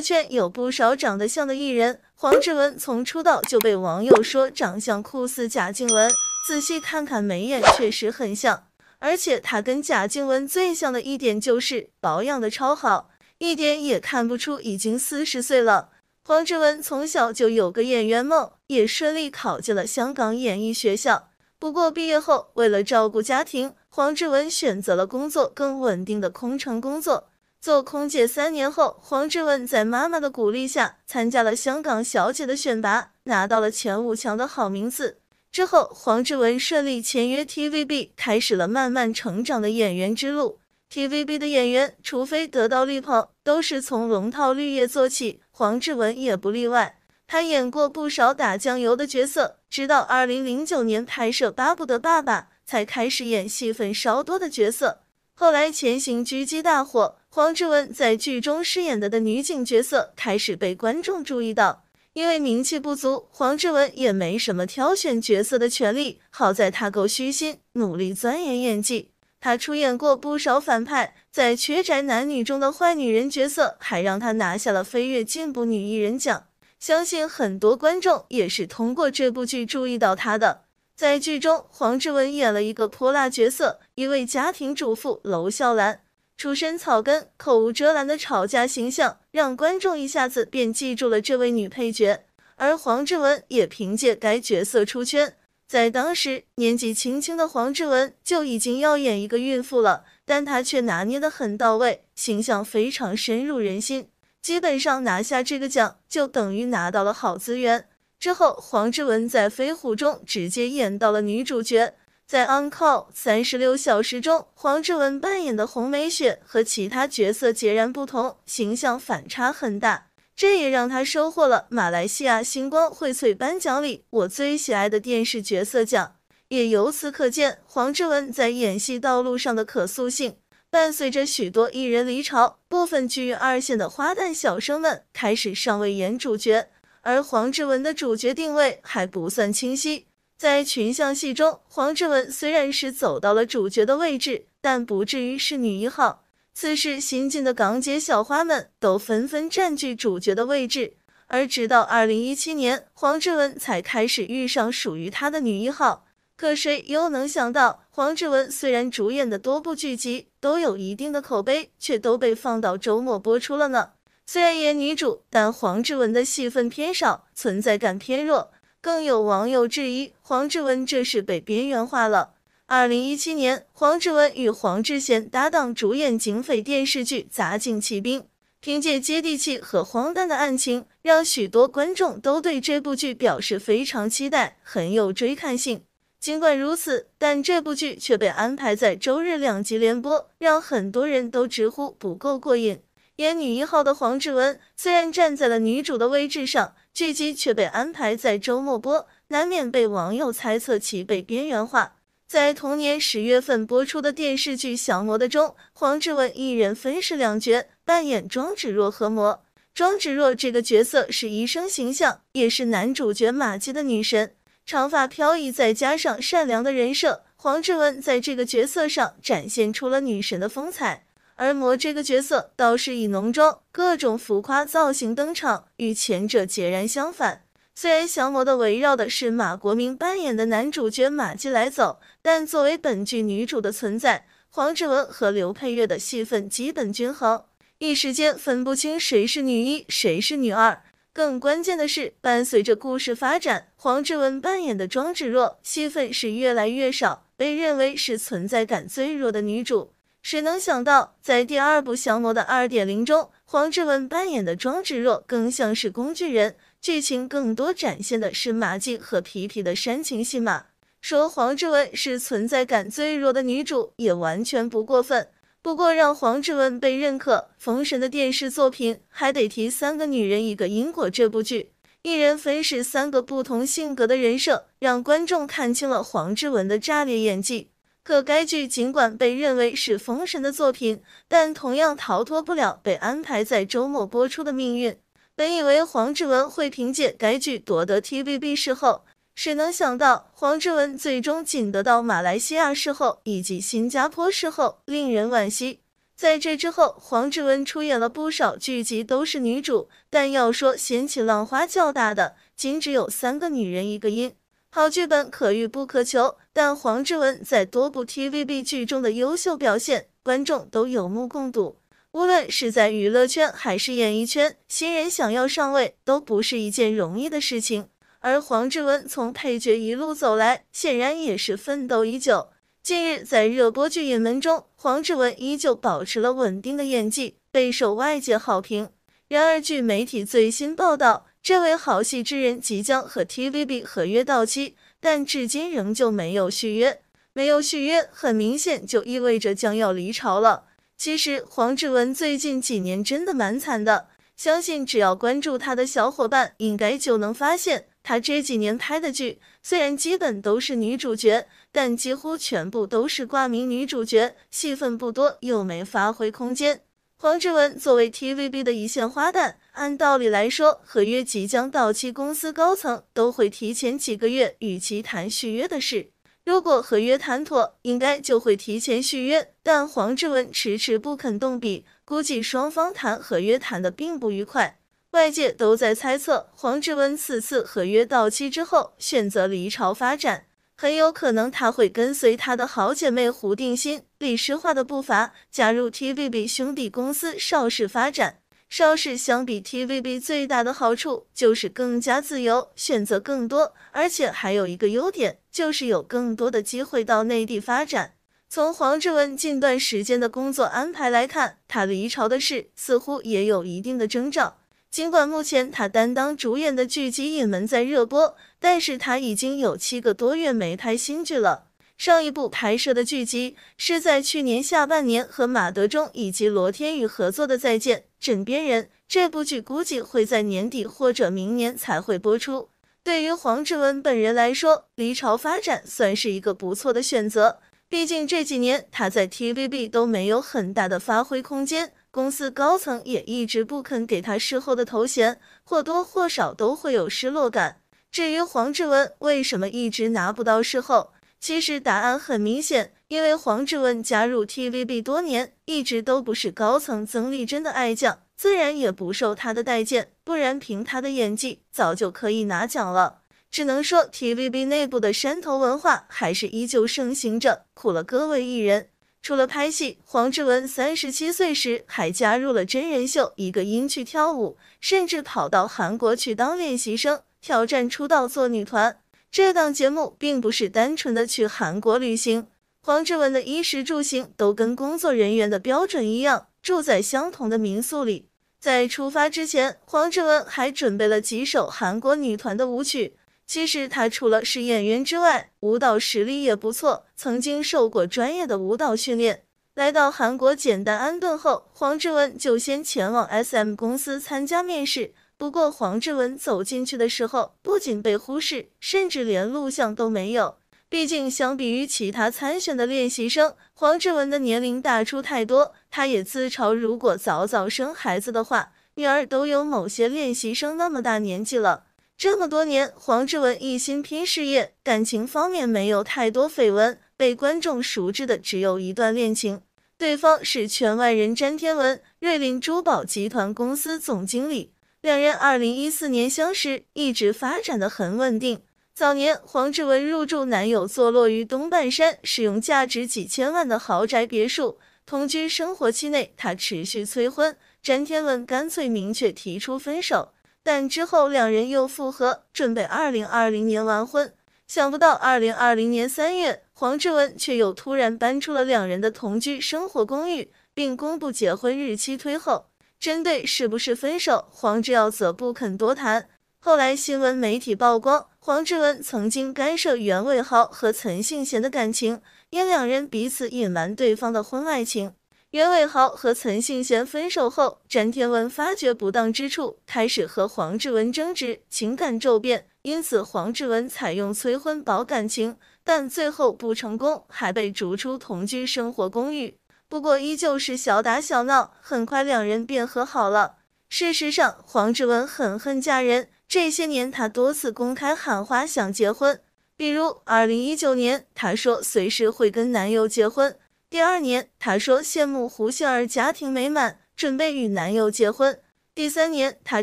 圈有不少长得像的艺人，黄志文从出道就被网友说长相酷似贾静雯，仔细看看眉眼确实很像，而且他跟贾静雯最像的一点就是保养的超好，一点也看不出已经四十岁了。黄志文从小就有个演员梦，也顺利考进了香港演艺学校，不过毕业后为了照顾家庭，黄志文选择了工作更稳定的空乘工作。做空姐三年后，黄志文在妈妈的鼓励下参加了香港小姐的选拔，拿到了前五强的好名次。之后，黄志文顺利签约 TVB，开始了慢慢成长的演员之路。TVB 的演员，除非得到力捧，都是从龙套绿叶做起，黄志文也不例外。他演过不少打酱油的角色，直到2009年拍摄《巴不得爸爸》才开始演戏份稍多的角色。后来，《潜行狙击》大火。黄志文在剧中饰演的的女警角色开始被观众注意到，因为名气不足，黄志文也没什么挑选角色的权利。好在他够虚心，努力钻研演技。他出演过不少反派，在《缺宅男女》中的坏女人角色还让他拿下了飞跃进步女艺人奖。相信很多观众也是通过这部剧注意到他的。在剧中，黄志文演了一个泼辣角色，一位家庭主妇娄笑兰。出身草根、口无遮拦的吵架形象，让观众一下子便记住了这位女配角，而黄志文也凭借该角色出圈。在当时年纪轻轻的黄志文就已经要演一个孕妇了，但她却拿捏得很到位，形象非常深入人心。基本上拿下这个奖就等于拿到了好资源。之后黄志文在《飞虎》中直接演到了女主角。在《Uncle 三十六小时》中，黄志文扮演的红梅雪和其他角色截然不同，形象反差很大，这也让他收获了马来西亚星光荟萃颁奖礼“我最喜爱的电视角色奖”。也由此可见，黄志文在演戏道路上的可塑性。伴随着许多艺人离巢，部分居于二线的花旦小生们开始上位演主角，而黄志文的主角定位还不算清晰。在群像戏中，黄志文虽然是走到了主角的位置，但不至于是女一号。此时新晋的港姐小花们都纷纷占据主角的位置，而直到二零一七年，黄志文才开始遇上属于他的女一号。可谁又能想到，黄志文虽然主演的多部剧集都有一定的口碑，却都被放到周末播出了呢？虽然演女主，但黄志文的戏份偏少，存在感偏弱。更有网友质疑黄志文这是被边缘化了。二零一七年，黄志文与黄志贤搭档主演警匪电视剧《杂警奇兵》，凭借接地气和荒诞的案情，让许多观众都对这部剧表示非常期待，很有追看性。尽管如此，但这部剧却被安排在周日两集连播，让很多人都直呼不够过瘾。演女一号的黄志文，虽然站在了女主的位置上，剧集却被安排在周末播，难免被网友猜测其被边缘化。在同年十月份播出的电视剧《降魔的》中，黄志文一人分饰两角，扮演庄芷若和魔。庄芷若这个角色是医生形象，也是男主角马季的女神，长发飘逸，再加上善良的人设，黄志文在这个角色上展现出了女神的风采。而魔这个角色倒是以浓妆、各种浮夸造型登场，与前者截然相反。虽然降魔的围绕的是马国明扮演的男主角马季来走，但作为本剧女主的存在，黄志文和刘佩玥的戏份基本均衡，一时间分不清谁是女一，谁是女二。更关键的是，伴随着故事发展，黄志文扮演的庄芷若戏份是越来越少，被认为是存在感最弱的女主。谁能想到，在第二部《降魔的二点零》中，黄志文扮演的庄志若更像是工具人，剧情更多展现的是马静和皮皮的煽情戏码。说黄志文是存在感最弱的女主，也完全不过分。不过让黄志文被认可，封神的电视作品还得提《三个女人一个因果》这部剧，一人分饰三个不同性格的人设，让观众看清了黄志文的炸裂演技。可该剧尽管被认为是封神的作品，但同样逃脱不了被安排在周末播出的命运。本以为黄志文会凭借该剧夺得 TVB 视后，谁能想到黄志文最终仅得到马来西亚视后以及新加坡视后，令人惋惜。在这之后，黄志文出演了不少剧集都是女主，但要说掀起浪花较大的，仅只有三个女人一个音。好剧本可遇不可求，但黄志文在多部 TVB 剧中的优秀表现，观众都有目共睹。无论是在娱乐圈还是演艺圈，新人想要上位都不是一件容易的事情。而黄志文从配角一路走来，显然也是奋斗已久。近日，在热播剧《引门》中，黄志文依旧保持了稳定的演技，备受外界好评。然而，据媒体最新报道，这位好戏之人即将和 TVB 合约到期，但至今仍旧没有续约。没有续约，很明显就意味着将要离巢了。其实黄志文最近几年真的蛮惨的，相信只要关注他的小伙伴，应该就能发现，他这几年拍的剧虽然基本都是女主角，但几乎全部都是挂名女主角，戏份不多，又没发挥空间。黄志文作为 TVB 的一线花旦。按道理来说，合约即将到期，公司高层都会提前几个月与其谈续约的事。如果合约谈妥，应该就会提前续约。但黄志文迟迟不肯动笔，估计双方谈合约谈的并不愉快。外界都在猜测，黄志文此次合约到期之后选择离巢发展，很有可能他会跟随他的好姐妹胡定欣、李诗化的步伐，加入 TVB 兄弟公司邵氏发展。邵氏相比 TVB 最大的好处就是更加自由，选择更多，而且还有一个优点就是有更多的机会到内地发展。从黄志文近段时间的工作安排来看，他离巢的事似乎也有一定的征兆。尽管目前他担当主演的剧集《隐门》在热播，但是他已经有七个多月没拍新剧了。上一部拍摄的剧集是在去年下半年和马德钟以及罗天宇合作的《再见枕边人》，这部剧估计会在年底或者明年才会播出。对于黄志文本人来说，离巢发展算是一个不错的选择。毕竟这几年他在 TVB 都没有很大的发挥空间，公司高层也一直不肯给他事后的头衔，或多或少都会有失落感。至于黄志文为什么一直拿不到事后？其实答案很明显，因为黄志文加入 TVB 多年，一直都不是高层曾丽珍的爱将，自然也不受他的待见。不然凭他的演技，早就可以拿奖了。只能说 TVB 内部的山头文化还是依旧盛行着，苦了各位艺人。除了拍戏，黄志文三十七岁时还加入了真人秀，一个音》去跳舞，甚至跑到韩国去当练习生，挑战出道做女团。这档节目并不是单纯的去韩国旅行，黄志文的衣食住行都跟工作人员的标准一样，住在相同的民宿里。在出发之前，黄志文还准备了几首韩国女团的舞曲。其实他除了是演员之外，舞蹈实力也不错，曾经受过专业的舞蹈训练。来到韩国简单安顿后，黄志文就先前往 S M 公司参加面试。不过黄志文走进去的时候，不仅被忽视，甚至连录像都没有。毕竟，相比于其他参选的练习生，黄志文的年龄大出太多。他也自嘲，如果早早生孩子的话，女儿都有某些练习生那么大年纪了。这么多年，黄志文一心拼事业，感情方面没有太多绯闻，被观众熟知的只有一段恋情，对方是圈外人詹天文，瑞林珠宝集团公司总经理。两人二零一四年相识，一直发展的很稳定。早年，黄志文入住男友坐落于东半山，使用价值几千万的豪宅别墅。同居生活期内，他持续催婚，詹天文干脆明确提出分手。但之后两人又复合，准备二零二零年完婚。想不到二零二零年三月，黄志文却又突然搬出了两人的同居生活公寓，并公布结婚日期推后。针对是不是分手，黄志耀则不肯多谈。后来新闻媒体曝光，黄志文曾经干涉袁伟豪和岑信贤的感情，因两人彼此隐瞒对方的婚外情。袁伟豪和岑信贤分手后，詹天文发觉不当之处，开始和黄志文争执，情感骤变。因此，黄志文采用催婚保感情，但最后不成功，还被逐出同居生活公寓。不过依旧是小打小闹，很快两人便和好了。事实上，黄志文很恨嫁人，这些年他多次公开喊话想结婚，比如二零一九年他说随时会跟男友结婚，第二年他说羡慕胡杏儿家庭美满，准备与男友结婚，第三年他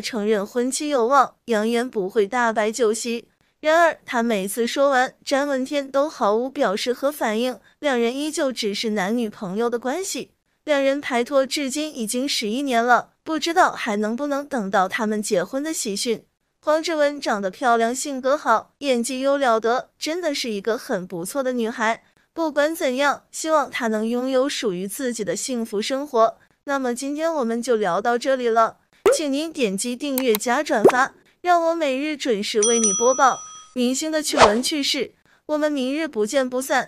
承认婚期有望，扬言不会大摆酒席。然而他每次说完，詹文天都毫无表示和反应，两人依旧只是男女朋友的关系。两人拍拖至今已经十一年了，不知道还能不能等到他们结婚的喜讯。黄志文长得漂亮，性格好，演技又了得，真的是一个很不错的女孩。不管怎样，希望她能拥有属于自己的幸福生活。那么今天我们就聊到这里了，请您点击订阅加转发，让我每日准时为你播报。明星的趣闻趣事，我们明日不见不散。